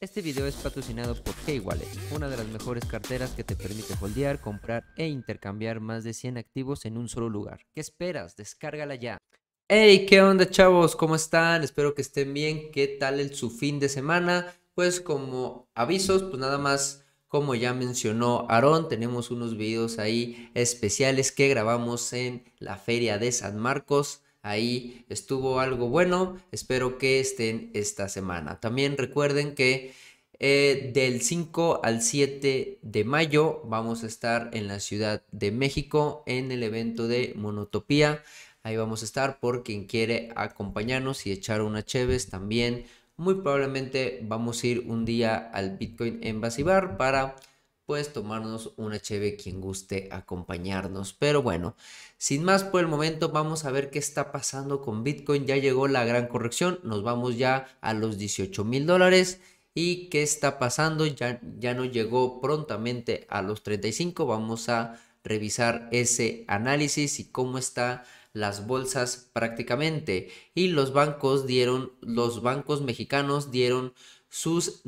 Este video es patrocinado por K-Wallet, una de las mejores carteras que te permite holdear, comprar e intercambiar más de 100 activos en un solo lugar. ¿Qué esperas? Descárgala ya. Hey, ¿qué onda chavos? ¿Cómo están? Espero que estén bien. ¿Qué tal el su fin de semana? Pues como avisos, pues nada más como ya mencionó Aarón, tenemos unos videos ahí especiales que grabamos en la feria de San Marcos ahí estuvo algo bueno, espero que estén esta semana. También recuerden que eh, del 5 al 7 de mayo vamos a estar en la Ciudad de México en el evento de Monotopía. Ahí vamos a estar por quien quiere acompañarnos y echar una cheves también. Muy probablemente vamos a ir un día al Bitcoin Embassy Bar para pues tomarnos una cheve quien guste acompañarnos. Pero bueno, sin más por el momento, vamos a ver qué está pasando con Bitcoin. Ya llegó la gran corrección, nos vamos ya a los 18 mil dólares. ¿Y qué está pasando? Ya, ya no llegó prontamente a los 35. Vamos a revisar ese análisis y cómo está las bolsas prácticamente. Y los bancos dieron, los bancos mexicanos dieron sus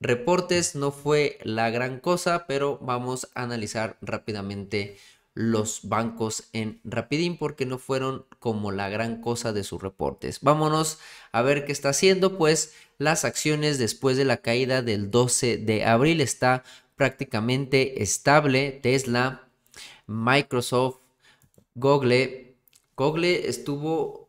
reportes no fue la gran cosa, pero vamos a analizar rápidamente los bancos en Rapidin porque no fueron como la gran cosa de sus reportes. Vámonos a ver qué está haciendo, pues las acciones después de la caída del 12 de abril está prácticamente estable. Tesla, Microsoft, Google. Google estuvo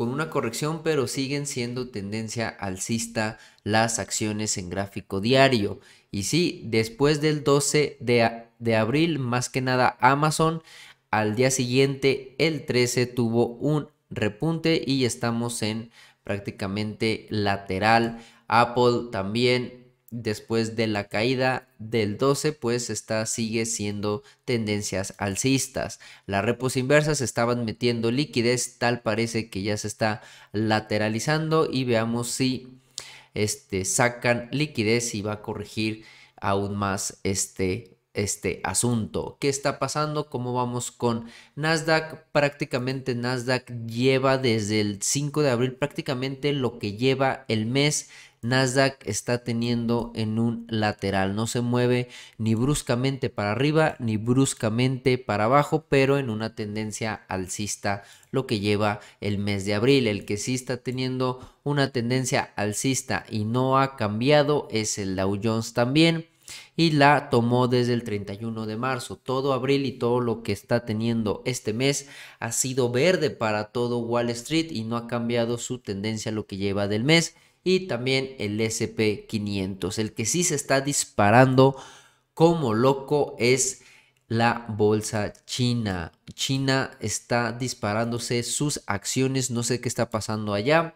con una corrección, pero siguen siendo tendencia alcista las acciones en gráfico diario. Y sí, después del 12 de, de, abril, más que nada Amazon, al día siguiente, el 13, tuvo un repunte y estamos en prácticamente lateral. Apple también después de la caída del 12, pues sigue siendo tendencias alcistas. Las repos inversas estaban metiendo liquidez, tal parece que ya se está lateralizando y veamos si este, sacan liquidez y va a corregir aún más este este asunto. ¿Qué está pasando? ¿Cómo vamos con Nasdaq? Prácticamente Nasdaq lleva desde el 5 de abril prácticamente lo que lleva el mes Nasdaq está teniendo en un lateral. No se mueve ni bruscamente para arriba ni bruscamente para abajo, pero en una tendencia alcista lo que lleva el mes de abril. El que sí está teniendo una tendencia alcista y no ha cambiado es el Dow Jones también y la tomó desde el 31 de marzo. Todo abril y todo lo que está teniendo este mes ha sido verde para todo Wall Street y no ha cambiado su tendencia lo que lleva del mes y también el SP500. El que sí se está disparando como loco es la bolsa china. China está disparándose sus acciones, no sé qué está pasando allá.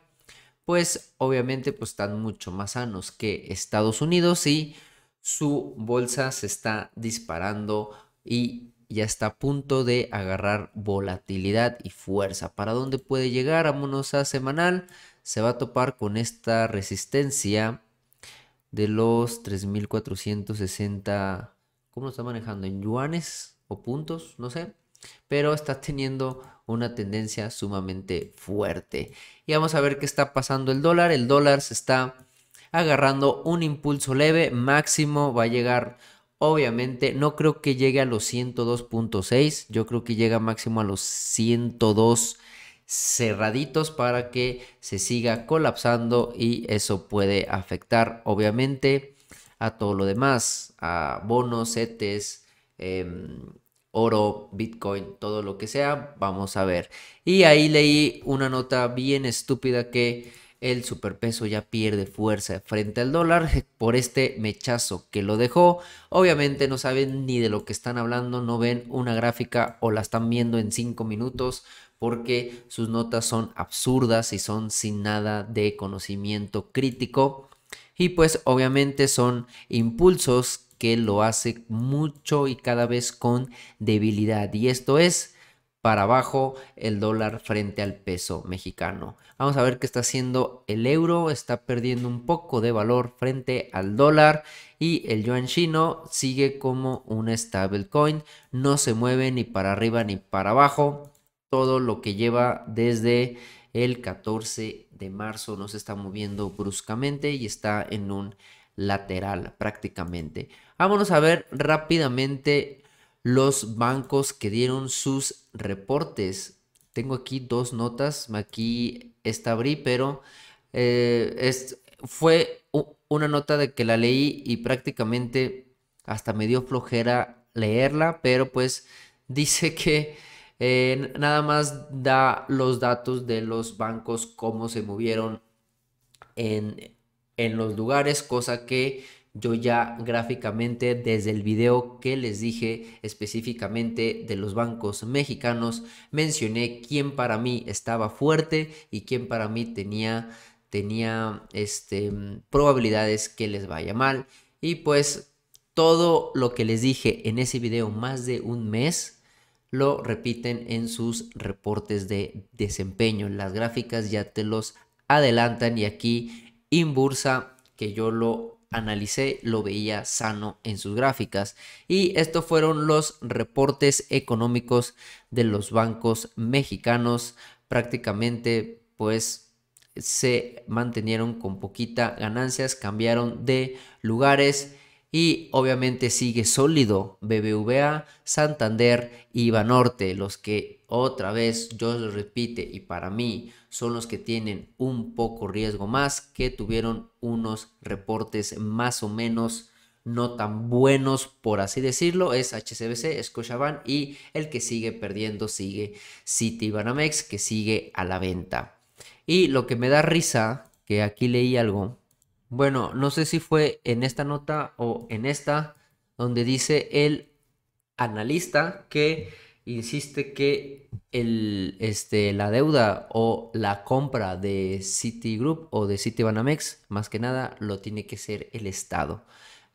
Pues obviamente pues están mucho más sanos que Estados Unidos y su bolsa se está disparando y ya está a punto de agarrar volatilidad y fuerza. ¿Para dónde puede llegar? Vámonos a semanal se va a topar con esta resistencia de los 3.460, ¿cómo lo está manejando? ¿En yuanes o puntos? No sé, pero está teniendo una tendencia sumamente fuerte. Y vamos a ver qué está pasando el dólar. El dólar se está agarrando un impulso leve, máximo va a llegar Obviamente no creo que llegue a los 102.6, yo creo que llega máximo a los 102.6 cerraditos para que se siga colapsando y eso puede afectar obviamente a todo lo demás, a bonos, ETEs, em, oro, Bitcoin, todo lo que sea, vamos a ver. Y ahí leí una nota bien estúpida que el superpeso ya pierde fuerza frente al dólar por este mechazo que lo dejó. Obviamente no saben ni de lo que están hablando, no ven una gráfica o la están viendo en 5 minutos porque sus notas son absurdas y son sin nada de conocimiento crítico. Y pues obviamente son impulsos que lo hace mucho y cada vez con debilidad. Y esto es para abajo el dólar frente al peso mexicano. Vamos a ver qué está haciendo el euro. Está perdiendo un poco de valor frente al dólar. Y el yuan chino sigue como un stablecoin. No se mueve ni para arriba ni para abajo todo lo que lleva desde el 14 de marzo. No se está moviendo bruscamente y está en un lateral prácticamente. Vámonos a ver rápidamente los bancos que dieron sus reportes. Tengo aquí dos notas, aquí está abrí, pero eh, es, fue una nota de que la leí y prácticamente hasta me dio flojera leerla, pero pues dice que eh, nada más da los datos de los bancos, cómo se movieron en, en los lugares, cosa que yo ya gráficamente desde el video que les dije específicamente de los bancos mexicanos mencioné quién para mí estaba fuerte y quién para mí tenía tenía este probabilidades que les vaya mal y pues todo lo que les dije en ese video más de un mes lo repiten en sus reportes de desempeño. Las gráficas ya te los adelantan y aquí Inbursa, que yo lo analicé, lo veía sano en sus gráficas. Y estos fueron los reportes económicos de los bancos mexicanos. Prácticamente, pues se mantenieron con poquita ganancias, cambiaron de lugares y obviamente sigue sólido BBVA, Santander y Banorte, los que otra vez yo lo repite y para mí son los que tienen un poco riesgo más, que tuvieron unos reportes más o menos no tan buenos, por así decirlo, es HCBC, Scotiabank y el que sigue perdiendo sigue City Banamex, que sigue a la venta. Y lo que me da risa, que aquí leí algo, bueno, no sé si fue en esta nota o en esta, donde dice el analista que insiste que el, este, la deuda o la compra de Citigroup o de Citibanamex, más que nada, lo tiene que ser el Estado.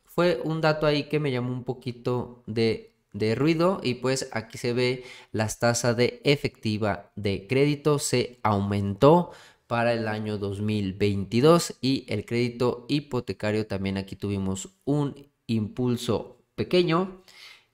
Fue un dato ahí que me llamó un poquito de, de ruido y pues aquí se ve las tasas de efectiva de crédito se aumentó para el año 2022 y el crédito hipotecario también aquí tuvimos un impulso pequeño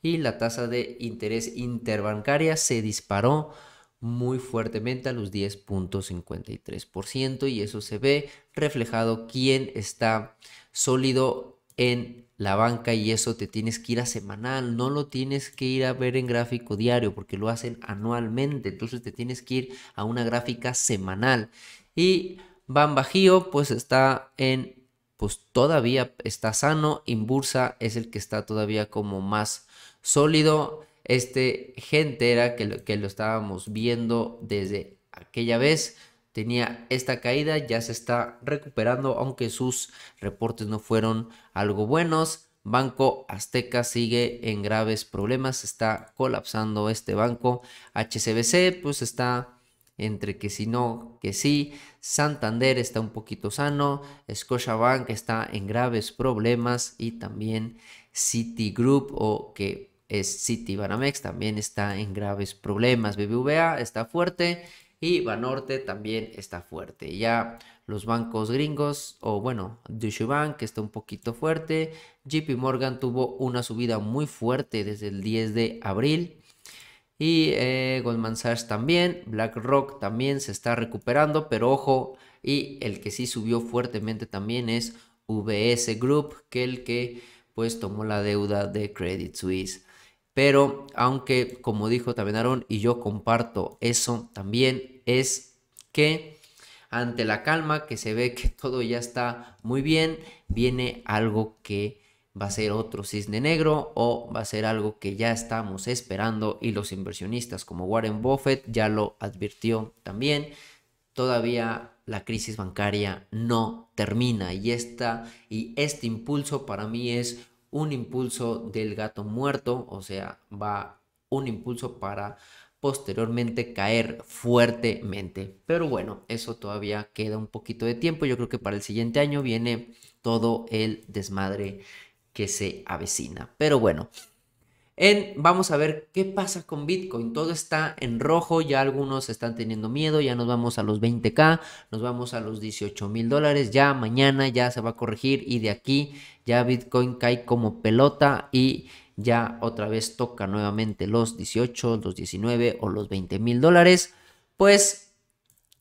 y la tasa de interés interbancaria se disparó muy fuertemente a los 10.53% y eso se ve reflejado quién está sólido en la banca y eso te tienes que ir a semanal, no lo tienes que ir a ver en gráfico diario porque lo hacen anualmente, entonces te tienes que ir a una gráfica semanal y Van Bajío pues está en, pues todavía está sano, Inbursa es el que está todavía como más sólido. Este gente que que lo estábamos viendo desde aquella vez tenía esta caída, ya se está recuperando, aunque sus reportes no fueron algo buenos. Banco Azteca sigue en graves problemas, está colapsando este banco. HCBC pues está entre que si no, que sí. Santander está un poquito sano, Scotiabank está en graves problemas y también Citigroup o que es Citibanamex también está en graves problemas. BBVA está fuerte y Banorte también está fuerte. Ya los bancos gringos, o bueno, Deutsche Bank que está un poquito fuerte, JP Morgan tuvo una subida muy fuerte desde el 10 de abril y eh, Goldman Sachs también, BlackRock también se está recuperando, pero ojo, y el que sí subió fuertemente también es VS Group, que el que pues tomó la deuda de Credit Suisse. Pero aunque, como dijo también Aaron, y yo comparto eso también, es que ante la calma que se ve que todo ya está muy bien, viene algo que va a ser otro cisne negro o va a ser algo que ya estamos esperando y los inversionistas como Warren Buffett ya lo advirtió también. Todavía la crisis bancaria no termina y, y este impulso para mí es un impulso del gato muerto, o sea, va un impulso para posteriormente caer fuertemente. Pero bueno, eso todavía queda un poquito de tiempo. Yo creo que para el siguiente año viene todo el desmadre que se avecina. Pero bueno, en, vamos a ver qué pasa con Bitcoin. Todo está en rojo, ya algunos están teniendo miedo, ya nos vamos a los 20k, nos vamos a los 18 mil dólares, ya mañana ya se va a corregir y de aquí ya Bitcoin cae como pelota y ya otra vez toca nuevamente los 18, los 19 o los 20 mil dólares. Pues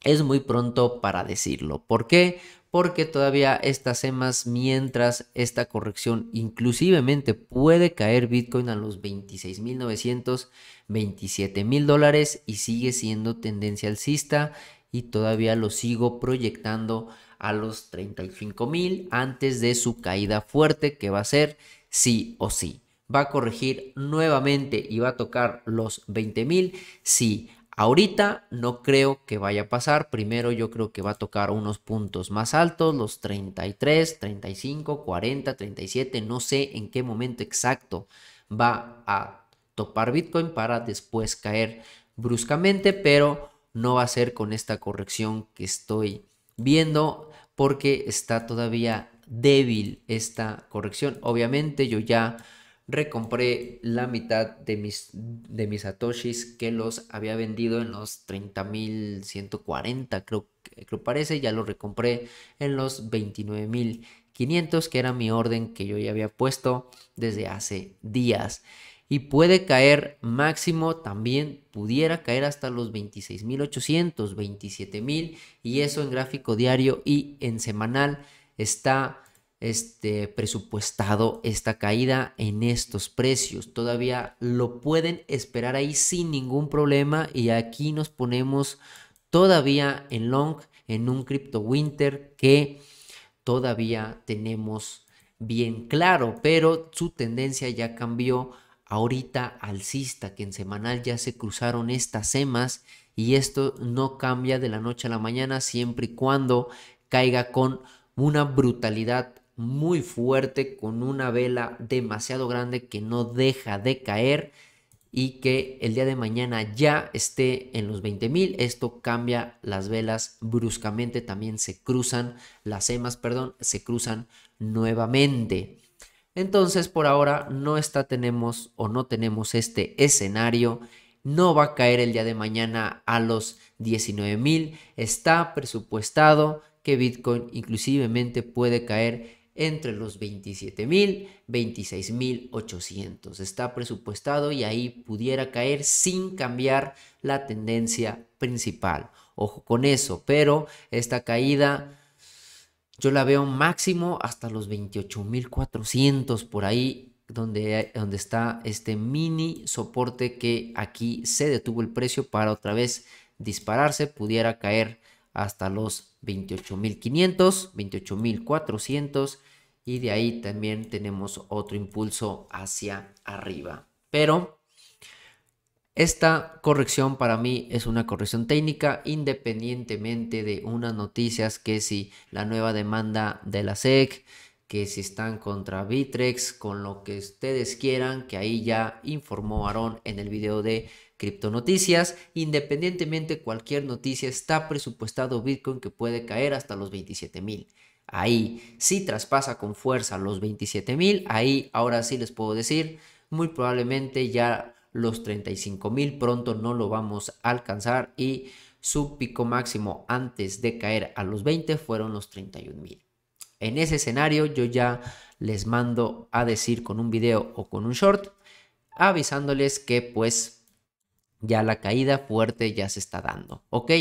es muy pronto para decirlo. ¿Por qué? porque todavía estas semanas, mientras esta corrección inclusivemente puede caer Bitcoin a los 26.900, dólares y sigue siendo tendencia alcista y todavía lo sigo proyectando a los 35.000 antes de su caída fuerte que va a ser sí o sí. ¿Va a corregir nuevamente y va a tocar los 20.000? Sí. Ahorita no creo que vaya a pasar. Primero yo creo que va a tocar unos puntos más altos, los 33, 35, 40, 37. No sé en qué momento exacto va a topar Bitcoin para después caer bruscamente, pero no va a ser con esta corrección que estoy viendo porque está todavía débil esta corrección. Obviamente yo ya recompré la mitad de mis, de mis satoshis que los había vendido en los 30.140, creo, creo parece, ya los recompré en los 29.500, que era mi orden que yo ya había puesto desde hace días. Y puede caer máximo, también pudiera caer hasta los 26.800, 27.000, y eso en gráfico diario y en semanal está este, presupuestado esta caída en estos precios. Todavía lo pueden esperar ahí sin ningún problema y aquí nos ponemos todavía en long, en un crypto winter que todavía tenemos bien claro, pero su tendencia ya cambió ahorita alcista, que en semanal ya se cruzaron estas semas y esto no cambia de la noche a la mañana siempre y cuando caiga con una brutalidad muy fuerte con una vela demasiado grande que no deja de caer y que el día de mañana ya esté en los 20.000. Esto cambia las velas bruscamente, también se cruzan las emas, perdón, se cruzan nuevamente. Entonces, por ahora no está tenemos o no tenemos este escenario. No va a caer el día de mañana a los 19.000. Está presupuestado que Bitcoin inclusivemente puede caer entre los 27.000, 26.800. Está presupuestado y ahí pudiera caer sin cambiar la tendencia principal. Ojo con eso, pero esta caída yo la veo máximo hasta los 28.400 por ahí. Donde, donde está este mini soporte que aquí se detuvo el precio para otra vez dispararse, pudiera caer hasta los 28.500, 28.400 y de ahí también tenemos otro impulso hacia arriba. Pero esta corrección para mí es una corrección técnica independientemente de unas noticias que si la nueva demanda de la SEC, que si están contra Bitrex, con lo que ustedes quieran, que ahí ya informó Aaron en el video de noticias independientemente cualquier noticia, está presupuestado Bitcoin que puede caer hasta los 27 mil. Ahí, si traspasa con fuerza los 27 mil, ahí ahora sí les puedo decir, muy probablemente ya los 35 mil pronto no lo vamos a alcanzar y su pico máximo antes de caer a los 20 fueron los 31 mil. En ese escenario yo ya les mando a decir con un video o con un short avisándoles que pues ya la caída fuerte ya se está dando, ¿ok?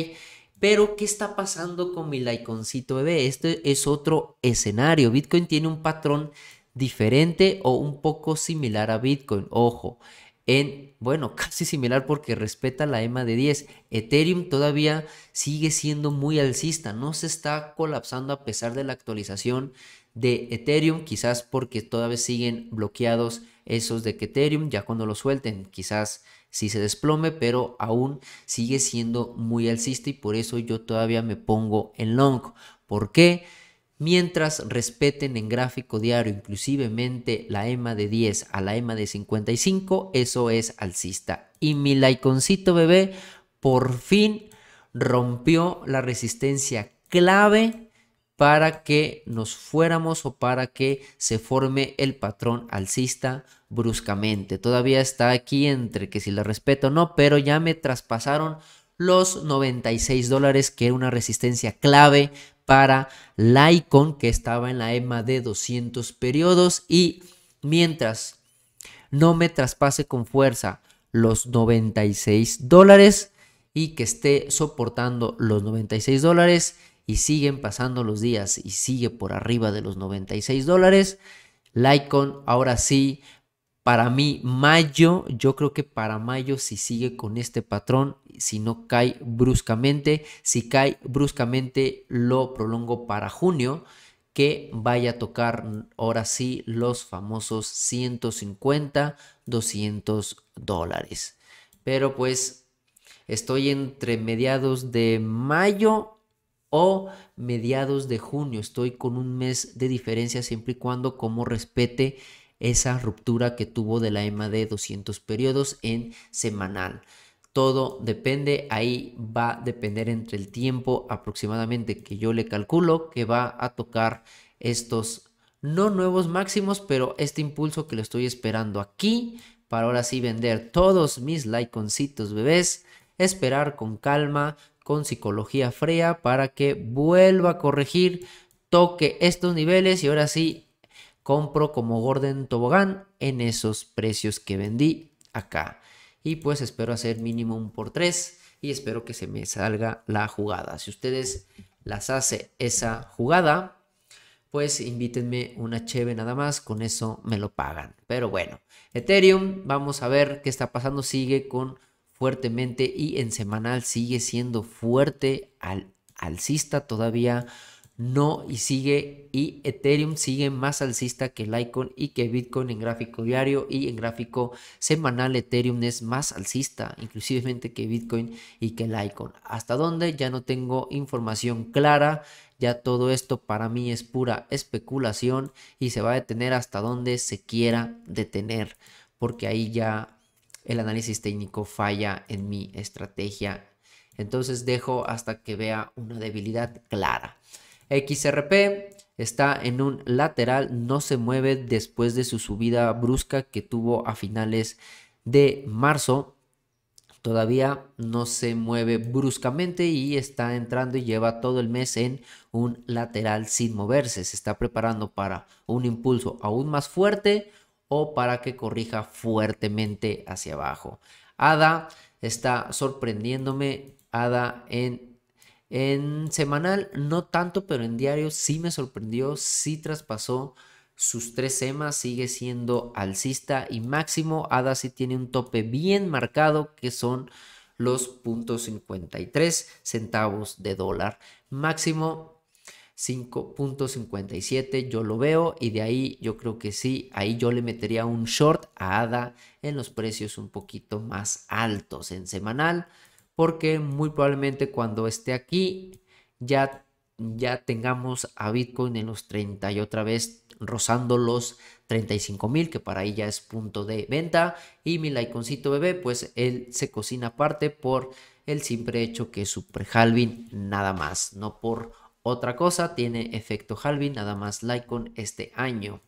Pero, ¿qué está pasando con mi laiconcito bebé? Este es otro escenario. Bitcoin tiene un patrón diferente o un poco similar a Bitcoin. Ojo, en, bueno, casi similar porque respeta la EMA de 10. Ethereum todavía sigue siendo muy alcista, no se está colapsando a pesar de la actualización de Ethereum, quizás porque todavía siguen bloqueados esos de que Ethereum, ya cuando lo suelten, quizás si se desplome, pero aún sigue siendo muy alcista y por eso yo todavía me pongo en long. ¿Por qué? Mientras respeten en gráfico diario inclusivemente la EMA de 10 a la EMA de 55, eso es alcista. Y mi laiconcito bebé por fin rompió la resistencia clave para que nos fuéramos o para que se forme el patrón alcista bruscamente. Todavía está aquí entre que si le respeto o no, pero ya me traspasaron los 96 dólares, que era una resistencia clave para la icon que estaba en la EMA de 200 periodos y mientras no me traspase con fuerza los 96 dólares y que esté soportando los 96 dólares y siguen pasando los días y sigue por arriba de los 96 dólares. Icon ahora sí, para mí, mayo, yo creo que para mayo, si sigue con este patrón, si no cae bruscamente, si cae bruscamente, lo prolongo para junio, que vaya a tocar ahora sí los famosos 150, 200 dólares. Pero pues estoy entre mediados de mayo o mediados de junio. Estoy con un mes de diferencia siempre y cuando como respete esa ruptura que tuvo de la EMA de 200 periodos en semanal. Todo depende, ahí va a depender entre el tiempo aproximadamente que yo le calculo que va a tocar estos, no nuevos máximos, pero este impulso que lo estoy esperando aquí para ahora sí vender todos mis laiconcitos bebés, esperar con calma, con psicología fría para que vuelva a corregir, toque estos niveles y ahora sí compro como Gordon Tobogán en esos precios que vendí acá. Y pues espero hacer mínimo un por tres y espero que se me salga la jugada. Si ustedes las hace esa jugada, pues invítenme una cheve nada más, con eso me lo pagan. Pero bueno, Ethereum, vamos a ver qué está pasando, sigue con fuertemente y en semanal sigue siendo fuerte al alcista todavía no y sigue y Ethereum sigue más alcista que el icon y que Bitcoin en gráfico diario y en gráfico semanal Ethereum es más alcista inclusivemente que Bitcoin y que icon hasta dónde ya no tengo información clara ya todo esto para mí es pura especulación y se va a detener hasta donde se quiera detener porque ahí ya el análisis técnico falla en mi estrategia. Entonces dejo hasta que vea una debilidad clara. XRP está en un lateral, no se mueve después de su subida brusca que tuvo a finales de marzo. Todavía no se mueve bruscamente y está entrando y lleva todo el mes en un lateral sin moverse. Se está preparando para un impulso aún más fuerte o para que corrija fuertemente hacia abajo. ADA está sorprendiéndome. ADA en, en semanal, no tanto, pero en diario sí me sorprendió, sí traspasó sus tres semas, sigue siendo alcista y máximo. ADA sí tiene un tope bien marcado que son los puntos 53 centavos de dólar. Máximo 5.57 yo lo veo y de ahí yo creo que sí, ahí yo le metería un short a ADA en los precios un poquito más altos en semanal porque muy probablemente cuando esté aquí ya, ya tengamos a Bitcoin en los 30 y otra vez rozando los 35 mil que para ahí ya es punto de venta y mi laiconcito bebé pues él se cocina aparte por el simple hecho que es super halving nada más no por otra cosa, tiene efecto halving, nada más Lycon este año.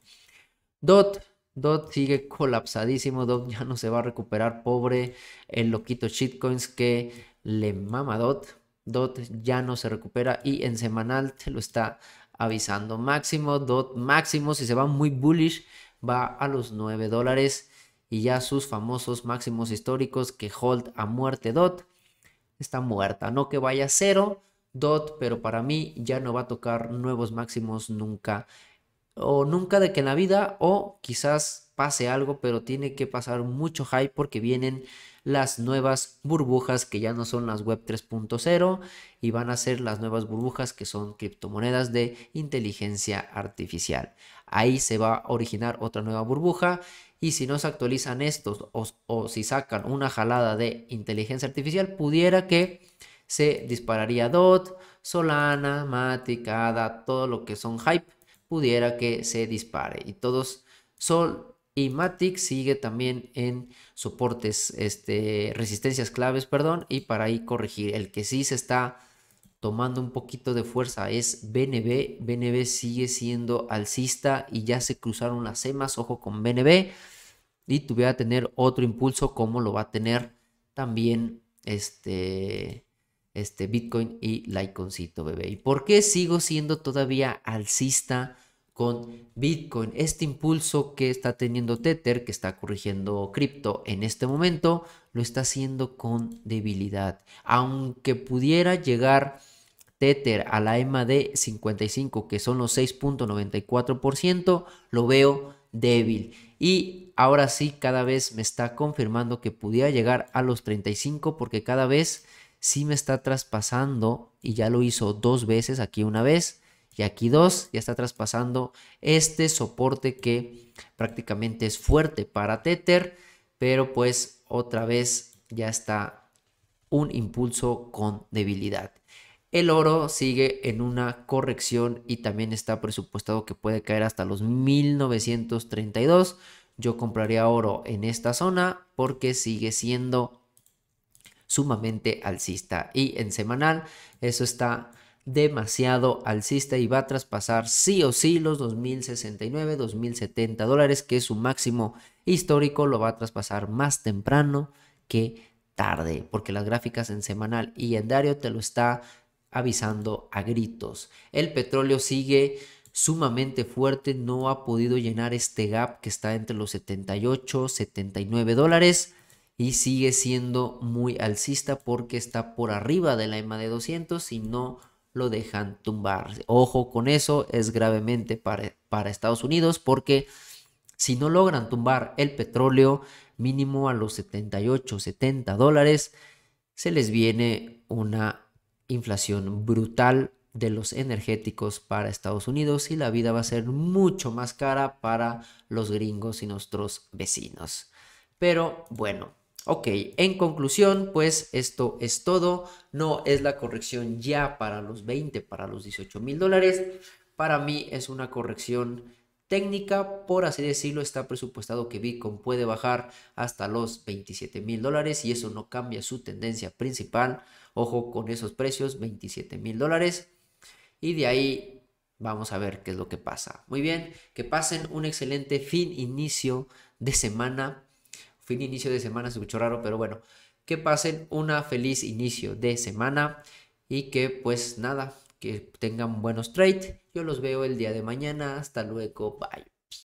DOT, DOT sigue colapsadísimo, DOT ya no se va a recuperar, pobre el loquito shitcoins que le mama DOT. DOT ya no se recupera y en semanal te lo está avisando máximo, DOT máximo, si se va muy bullish va a los 9 dólares y ya sus famosos máximos históricos que hold a muerte DOT está muerta, no que vaya a cero, Dot, pero para mí ya no va a tocar nuevos máximos nunca. O nunca de que en la vida, o quizás pase algo, pero tiene que pasar mucho hype porque vienen las nuevas burbujas que ya no son las web 3.0 y van a ser las nuevas burbujas que son criptomonedas de inteligencia artificial. Ahí se va a originar otra nueva burbuja y si no se actualizan estos o, o si sacan una jalada de inteligencia artificial, pudiera que se dispararía DOT, Solana, Matic, ADA, todo lo que son hype, pudiera que se dispare. Y todos, Sol y Matic sigue también en soportes, este, resistencias claves, perdón, y para ahí corregir. El que sí se está tomando un poquito de fuerza es BNB. BNB sigue siendo alcista y ya se cruzaron las semas, ojo con BNB. Y tuviera a tener otro impulso como lo va a tener también este este Bitcoin y Litecoincito, bebé. ¿Y por qué sigo siendo todavía alcista con Bitcoin? Este impulso que está teniendo Tether, que está corrigiendo cripto en este momento, lo está haciendo con debilidad. Aunque pudiera llegar Tether a la EMA de 55, que son los 6.94%, lo veo débil. Y ahora sí, cada vez me está confirmando que pudiera llegar a los 35 porque cada vez sí me está traspasando y ya lo hizo dos veces, aquí una vez y aquí dos, ya está traspasando este soporte que prácticamente es fuerte para Tether, pero pues otra vez ya está un impulso con debilidad. El oro sigue en una corrección y también está presupuestado que puede caer hasta los 1932. Yo compraría oro en esta zona porque sigue siendo sumamente alcista. Y en semanal, eso está demasiado alcista y va a traspasar sí o sí los 2069, 2070 dólares, que es su máximo histórico, lo va a traspasar más temprano que tarde, porque las gráficas en semanal y en diario te lo está avisando a gritos. El petróleo sigue sumamente fuerte, no ha podido llenar este gap que está entre los 78, 79 dólares y sigue siendo muy alcista porque está por arriba de la EMA de 200 y no lo dejan tumbar. Ojo con eso, es gravemente para, Estados Unidos porque si no logran tumbar el petróleo mínimo a los 78, 70 dólares, se les viene una inflación brutal de los energéticos para Estados Unidos y la vida va a ser mucho más cara para los gringos y nuestros vecinos. Pero bueno, Ok, en conclusión, pues esto es todo. No es la corrección ya para los 20, para los 18 mil dólares. Para mí es una corrección técnica, por así decirlo, está presupuestado que Bitcoin puede bajar hasta los 27 mil dólares y eso no cambia su tendencia principal. Ojo con esos precios, 27 mil dólares. Y de ahí vamos a ver qué es lo que pasa. Muy bien, que pasen un excelente fin, inicio de semana fin inicio de semana, se mucho raro, pero bueno, que pasen una feliz inicio de semana y que pues nada, que tengan buenos trades. Yo los veo el día de mañana, hasta luego, bye.